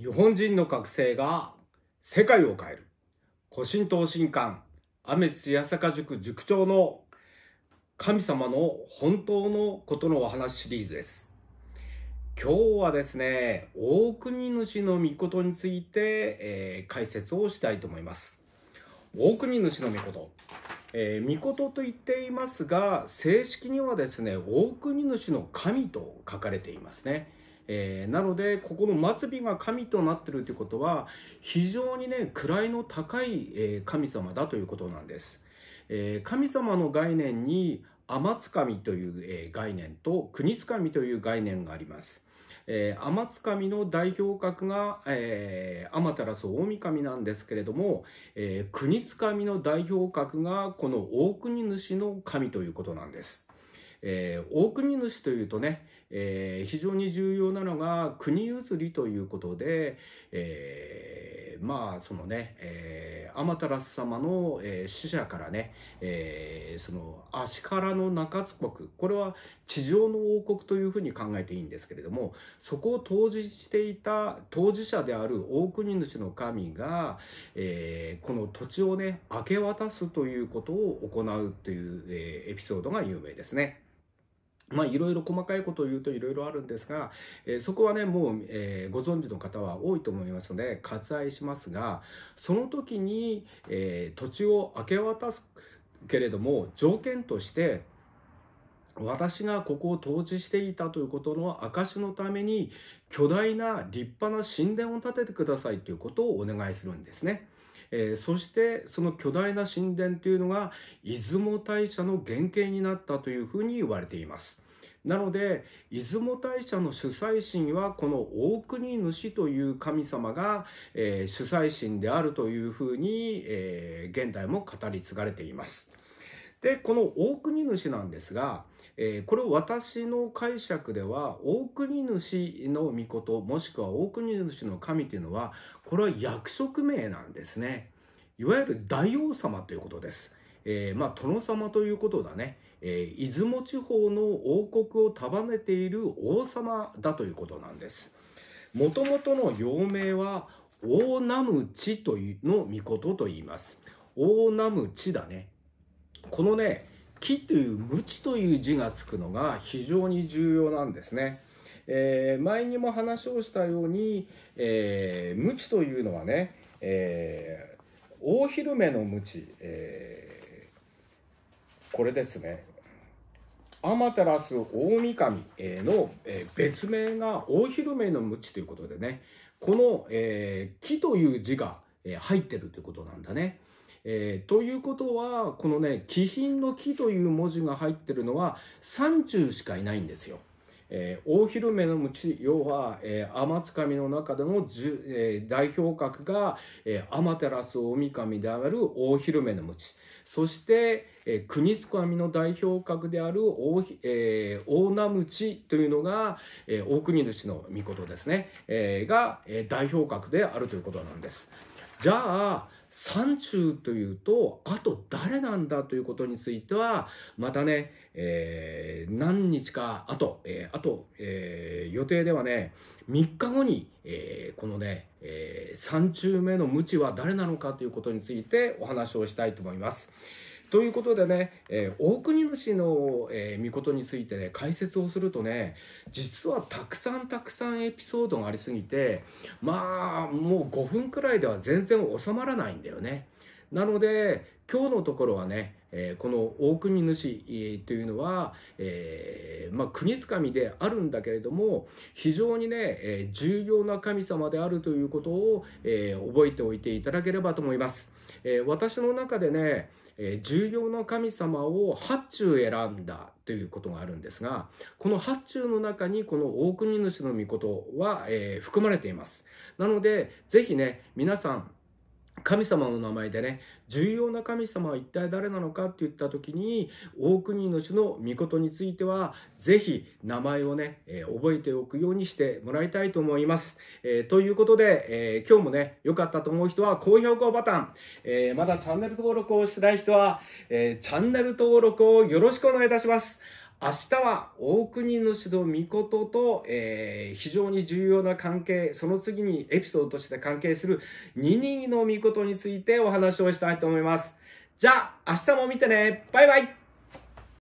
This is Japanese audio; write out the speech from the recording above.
日本人の学生が世界を変える古神東神館アメ津八坂塾塾長の神様の本当のことのお話シリーズです今日はですね大国主の御事について、えー、解説をしたいと思います大国主の御事えー、御と言っていますが正式にはですね大国主の神と書かれていますねえー、なのでここの末尾が神となってるということは非常にね位の高い、え神様だということなんです、え神様の概念に天津神という、え概念と国津神という概念がありますえー、天津神の代表格が、えー、天照大神なんですけれども、えー、国津神の代表格がこの大国主の神ということなんです。えー、大国主というとね、えー、非常に重要なのが国譲りということで、えー、まあそのね、えー、アマラス様の、えー、者からね、えー、その足からの中津国これは地上の王国というふうに考えていいんですけれどもそこを当時していた当事者である大国主の神が、えー、この土地をね明け渡すということを行うという、えー、エピソードが有名ですね。まあ、いろいろ細かいことを言うといろいろあるんですが、えー、そこはね、もう、えー、ご存知の方は多いと思いますので、割愛しますが、その時に、えー、土地を明け渡すけれども、条件として、私がここを統治していたということの証のために、巨大な立派な神殿を建ててくださいということをお願いするんですね。えー、そしてその巨大な神殿というのが出雲大社の原型になったというふうに言われています。なので、出雲大社の主催神は、この大国主という神様が、えー、主催神であるというふうに、えー、現代も語り継がれています。で、この大国主なんですが、えー、これを私の解釈では大国主の御事もしくは大国主の神というのはこれは役職名なんですねいわゆる大王様ということです、えー、まあ殿様ということだね、えー、出雲地方の王国を束ねている王様だということなんですもともとの幼名は大ナムチというの御事と言います大ナムチだねこのね木という無知という字がつくのが非常に重要なんですね。えー、前にも話をしたように、えー、無知というのはね、えー、大広めの無知、えー、これですねアマテ天照大神の別名が大広めの無知ということでねこの、えー、木という字が入ってるということなんだね。えー、ということはこのね「気品の木」という文字が入ってるのは山中しかいないんですよ。えー、大広めの鞭、要は、えー、天津神の中での、えー、代表格が、えー、天照大神である大広めの鞭。そして、えー、国津神の代表格である大,、えー、大名鞭というのが、えー、大国主の御事ですね、えー、が、えー、代表格であるということなんです。じゃあ山中というとあと誰なんだということについてはまたね、えー、何日かあと、えー、あと、えー、予定ではね3日後に、えこのね、え3中目の無知は誰なのかということについてお話をしたいと思います。ということでね、えー、大国主の、えー、とについてね解説をするとね実はたくさんたくさんエピソードがありすぎてまあもう5分くらいでは全然収まらないんだよね。なので今日のところはね、えー、この大国主というのは、えー、まあ、国つかみであるんだけれども非常にね、え重要な神様であるということを、え覚えておいていただければと思います。えー、私の中でね、えー、重要な神様を八中選んだということがあるんですが、この八中の中にこの大国主の御事は、えー、含まれています。なので、ぜひね、皆さん、神様の名前でね、重要な神様は一体誰なのかって言った時に、大国主の御事については、ぜひ名前をね、えー、覚えておくようにしてもらいたいと思います。えー、ということで、えー、今日もね、良かったと思う人は高評価ボタン、えまだチャンネル登録をしてない人は、えチャンネル登録をよろしくお願いいたします。明日は大国主の御事と、えー、非常に重要な関係、その次にエピソードとして関係する二人の御事についてお話をしたいと思います。じゃあ、明日も見てねバイバイ